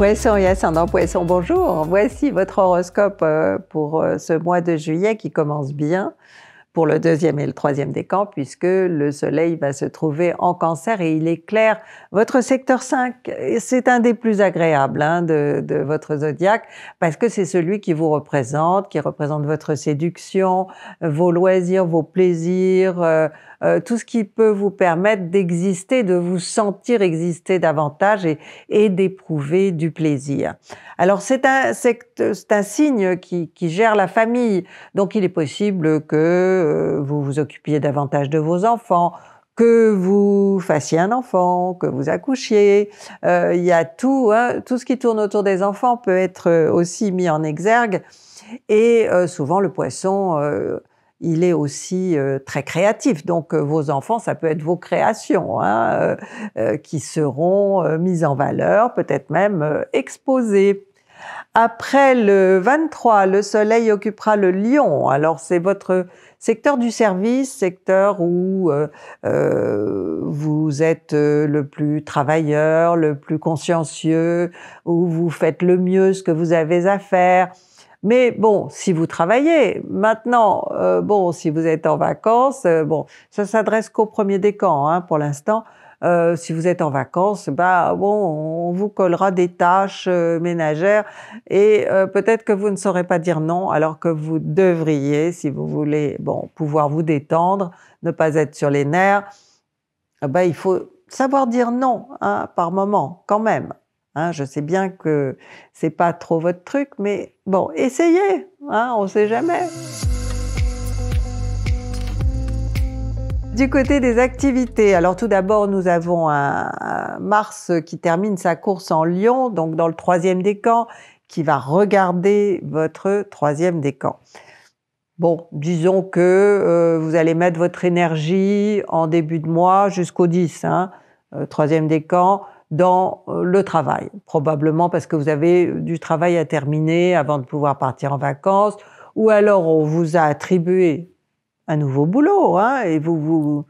Poisson et ascendant Poisson, bonjour. Voici votre horoscope euh, pour euh, ce mois de juillet qui commence bien pour le deuxième et le troisième décan puisque le soleil va se trouver en cancer et il éclaire votre secteur 5. C'est un des plus agréables hein, de, votre zodiaque parce que c'est celui qui vous représente, qui représente votre séduction, vos loisirs, vos plaisirs, euh, euh, tout ce qui peut vous permettre d'exister, de vous sentir exister davantage et, d'éprouver du plaisir. Alors c'est un, signe qui, gère la famille, donc il est possible que euh, vous vous occupiez davantage de vos enfants, que vous fassiez un enfant, que vous accouchiez, euh, il y a tout, hein, tout ce qui tourne autour des enfants peut être aussi mis en exergue. Et souvent, le poisson il est aussi euh, très créatif. Donc euh, vos enfants, ça peut être vos créations hein, euh, qui seront mises en valeur, peut-être même exposées. Après le 23, le soleil occupera le lion. Alors c'est votre secteur du service, secteur où vous êtes le plus travailleur, le plus consciencieux, où vous faites le mieux ce que vous avez à faire. Mais bon, si vous travaillez, maintenant, euh, bon, si vous êtes en vacances, euh, bon, ça s'adresse qu'au premier des camps hein, pour l'instant. Euh, si vous êtes en vacances, bah bon, on vous collera des tâches ménagères et peut-être que vous ne saurez pas dire non, alors que vous devriez, si vous voulez, bon, pouvoir vous détendre, ne pas être sur les nerfs. Ah bah, il faut savoir dire non hein, par moment, quand même. Hein, je sais bien que c'est pas trop votre truc, mais bon, essayez, on hein, on sait jamais. Du côté des activités, alors tout d'abord, nous avons un, Mars qui termine sa course en Lyon, donc dans le troisième décan, qui va regarder votre troisième décan. Bon, disons que euh, vous allez mettre votre énergie en début de mois jusqu'au 10, hein, euh, troisième décan dans euh, le travail, probablement parce que vous avez euh, du travail à terminer avant de pouvoir partir en vacances, ou alors on vous a attribué un nouveau boulot hein, et vous vous,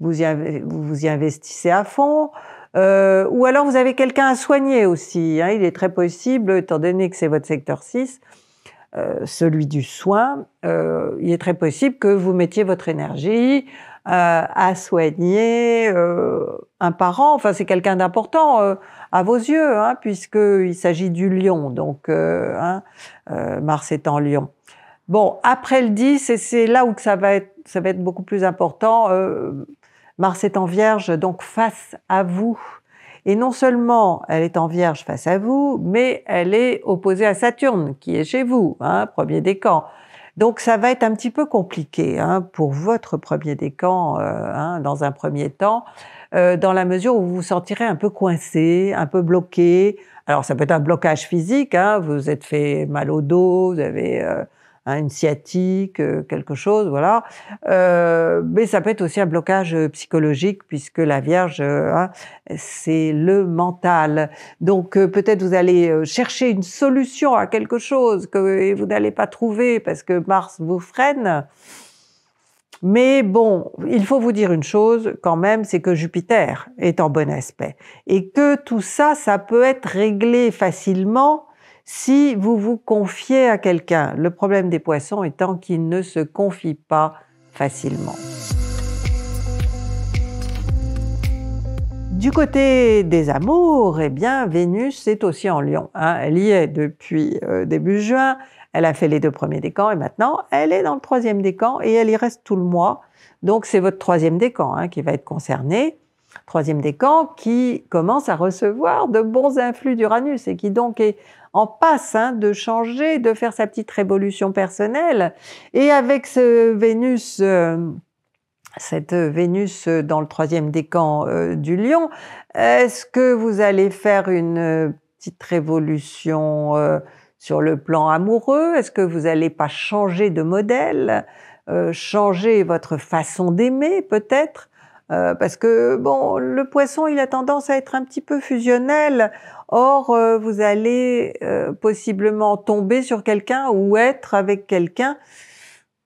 vous, y, investissez à fond. Euh, ou alors vous avez quelqu'un à soigner aussi. Hein, il est très possible, étant donné que c'est votre secteur 6, celui du soin, il est très possible que vous mettiez votre énergie euh, à soigner euh, un parent. Enfin, c'est quelqu'un d'important euh, à vos yeux, hein, puisqu'il s'agit du lion, donc hein, Mars est en lion. Bon, après le 10, c'est là où ça va, être, ça va être beaucoup plus important, Mars est en vierge, donc face à vous. Et non seulement elle est en vierge face à vous, mais elle est opposée à Saturne, qui est chez vous, hein, premier décan. Donc ça va être un petit peu compliqué hein, pour votre premier décan euh, hein, dans un premier temps, euh, dans la mesure où vous vous sentirez un peu coincé, un peu bloqué. Alors ça peut être un blocage physique, hein, vous vous êtes fait mal au dos, vous avez euh, une hein, sciatique, euh, quelque chose, voilà. Euh, mais ça peut être aussi un blocage euh, psychologique puisque la Vierge, euh, hein, c'est le mental. Donc peut-être vous allez chercher une solution à quelque chose que vous n'allez pas trouver parce que Mars vous freine. Mais bon, il faut vous dire une chose quand même, c'est que Jupiter est en bon aspect et que tout ça, ça peut être réglé facilement si vous vous confiez à quelqu'un, le problème des poissons étant qu'ils ne se confient pas facilement. Du côté des amours, eh bien, Vénus est aussi en Lion. Hein. Elle y est depuis euh, début juin. Elle a fait les deux premiers décans et maintenant, elle est dans le troisième décan et elle y reste tout le mois. Donc, c'est votre troisième décan hein, qui va être concerné troisième décan, qui commence à recevoir de bons influx d'Uranus et qui donc est en passe hein, de changer, de faire sa petite révolution personnelle. Et avec ce Vénus... Euh, cette Vénus dans le troisième décan euh, du lion, est-ce que vous allez faire une euh, petite révolution sur le plan amoureux Est-ce que vous n'allez pas changer de modèle, changer votre façon d'aimer peut-être euh, parce que bon, le poisson, il a tendance à être un petit peu fusionnel. Or, euh, vous allez euh, possiblement tomber sur quelqu'un ou être avec quelqu'un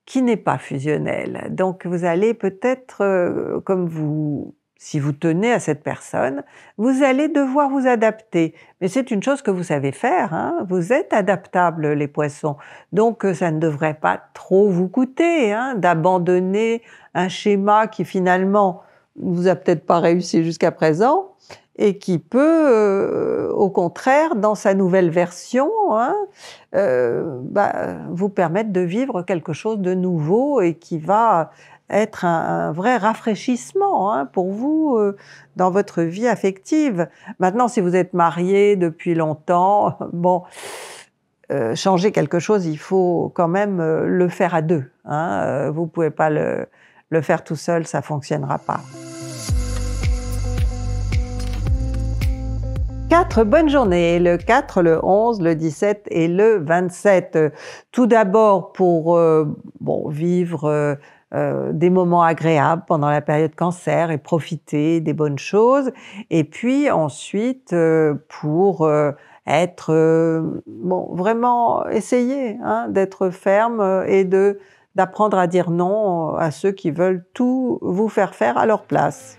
qui n'est pas fusionnel. Donc, vous allez peut-être, comme vous, si vous tenez à cette personne, vous allez devoir vous adapter. Mais c'est une chose que vous savez faire. Hein. Vous êtes adaptable, les poissons. Donc, ça ne devrait pas trop vous coûter hein, d'abandonner un schéma qui finalement vous a peut-être pas réussi jusqu'à présent et qui peut, euh, au contraire, dans sa nouvelle version, hein, euh, bah, vous permettre de vivre quelque chose de nouveau et qui va être un, vrai rafraîchissement hein, pour vous euh, dans votre vie affective. Maintenant, si vous êtes marié depuis longtemps, bon, changer quelque chose, il faut quand même le faire à deux. Vous hein, vous pouvez pas le, le faire tout seul, ça fonctionnera pas. Quatre bonnes journées, le 4, le 11, le 17 et le 27. Tout d'abord pour euh, bon, vivre euh, euh, des moments agréables pendant la période cancer et profiter des bonnes choses. Et puis ensuite pour être bon, vraiment essayer hein, d'être ferme et d'apprendre à dire non à ceux qui veulent tout vous faire faire à leur place.